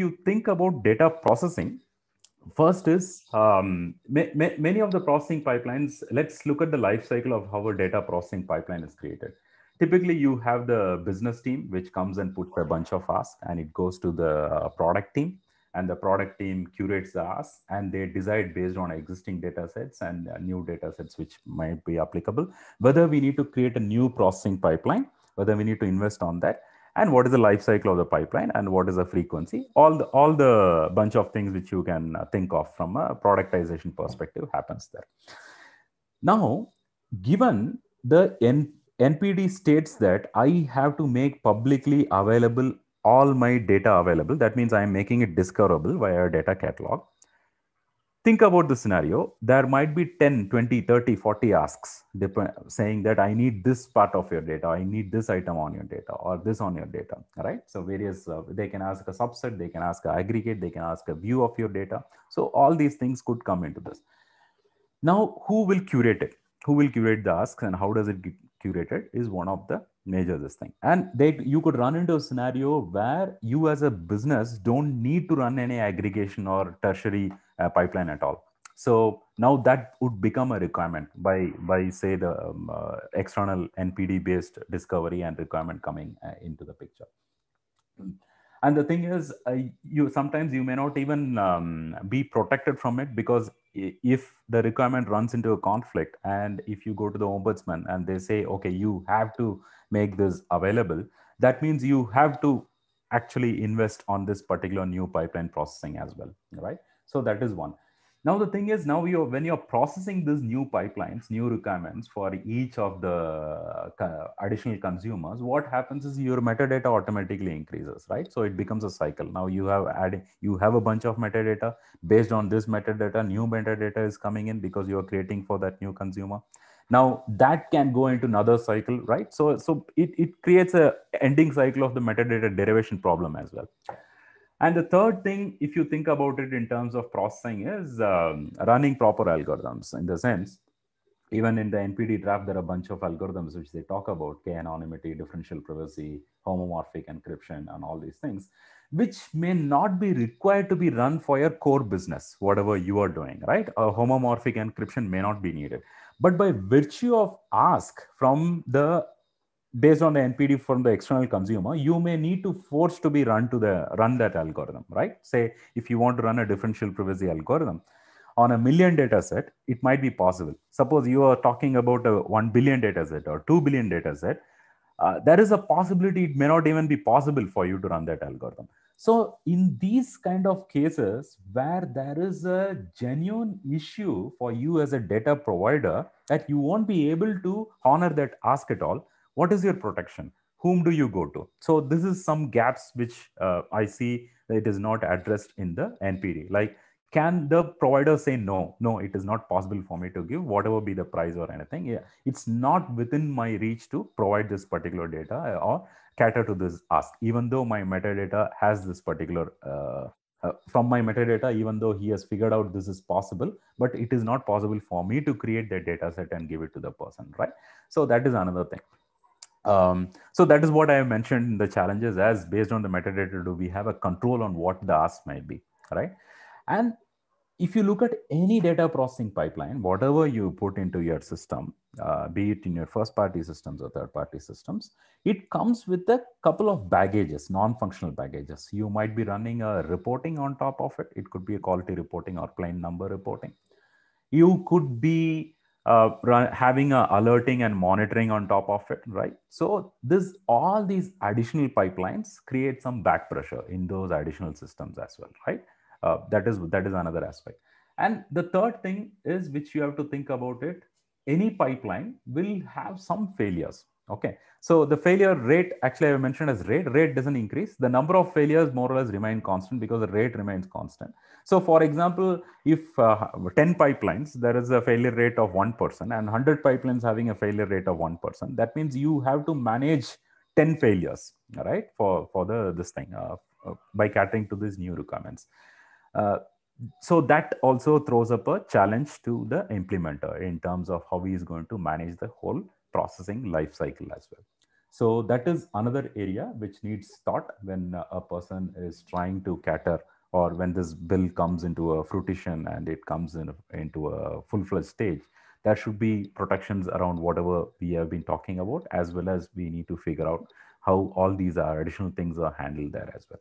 you think about data processing, first is um, ma ma many of the processing pipelines, let's look at the life cycle of how a data processing pipeline is created. Typically, you have the business team, which comes and puts a bunch of asks, and it goes to the uh, product team. And the product team curates the asks, and they decide based on existing data sets and uh, new data sets which might be applicable, whether we need to create a new processing pipeline, whether we need to invest on that and what is the life cycle of the pipeline and what is the frequency all the all the bunch of things which you can uh, think of from a productization perspective happens there now given the N- npd states that i have to make publicly available all my data available that means i am making it discoverable via a data catalog think about the scenario there might be 10 20 30 40 asks saying that i need this part of your data i need this item on your data or this on your data right so various uh, they can ask a subset they can ask a aggregate they can ask a view of your data so all these things could come into this now who will curate it who will curate the asks and how does it curated is one of the major this thing and they you could run into a scenario where you as a business don't need to run any aggregation or tertiary uh, pipeline at all so now that would become a requirement by by say the um, uh, external npd based discovery and requirement coming uh, into the picture and the thing is uh, you sometimes you may not even um, be protected from it because if the requirement runs into a conflict and if you go to the ombudsman and they say okay you have to make this available that means you have to actually invest on this particular new pipeline processing as well right so that is one now the thing is, now you when you're processing these new pipelines, new requirements for each of the uh, additional consumers, what happens is your metadata automatically increases, right? So it becomes a cycle. Now you have added, you have a bunch of metadata. Based on this metadata, new metadata is coming in because you are creating for that new consumer. Now that can go into another cycle, right? So so it it creates a ending cycle of the metadata derivation problem as well. And the third thing, if you think about it in terms of processing, is um, running proper algorithms in the sense, even in the NPD draft, there are a bunch of algorithms which they talk about K anonymity, differential privacy, homomorphic encryption, and all these things, which may not be required to be run for your core business, whatever you are doing, right? A homomorphic encryption may not be needed. But by virtue of ask from the based on the npd from the external consumer you may need to force to be run to the run that algorithm right say if you want to run a differential privacy algorithm on a million data set it might be possible suppose you are talking about a 1 billion data set or 2 billion data set uh, there is a possibility it may not even be possible for you to run that algorithm so in these kind of cases where there is a genuine issue for you as a data provider that you won't be able to honor that ask at all what is your protection whom do you go to so this is some gaps which uh, i see it is not addressed in the npd like can the provider say no no it is not possible for me to give whatever be the price or anything yeah it's not within my reach to provide this particular data uh, or cater to this ask even though my metadata has this particular uh, uh, from my metadata even though he has figured out this is possible but it is not possible for me to create that data set and give it to the person right so that is another thing um, so that is what I mentioned in the challenges as based on the metadata, do we have a control on what the ask might be, right? And if you look at any data processing pipeline, whatever you put into your system, uh, be it in your first party systems or third party systems, it comes with a couple of baggages, non-functional baggages. You might be running a reporting on top of it. It could be a quality reporting or plain number reporting. You could be uh, run, having a alerting and monitoring on top of it, right? So this all these additional pipelines create some back pressure in those additional systems as well, right? Uh, that is that is another aspect. And the third thing is which you have to think about it any pipeline will have some failures. Okay. So the failure rate, actually I mentioned as rate, rate doesn't increase. The number of failures more or less remain constant because the rate remains constant. So for example, if uh, 10 pipelines, there is a failure rate of 1% and 100 pipelines having a failure rate of 1%, that means you have to manage 10 failures, all right, for, for the, this thing uh, uh, by catering to these new requirements. Uh, so that also throws up a challenge to the implementer in terms of how he is going to manage the whole processing life cycle as well so that is another area which needs thought when a person is trying to cater or when this bill comes into a fruition and it comes in, into a full-fledged stage there should be protections around whatever we have been talking about as well as we need to figure out how all these are additional things are handled there as well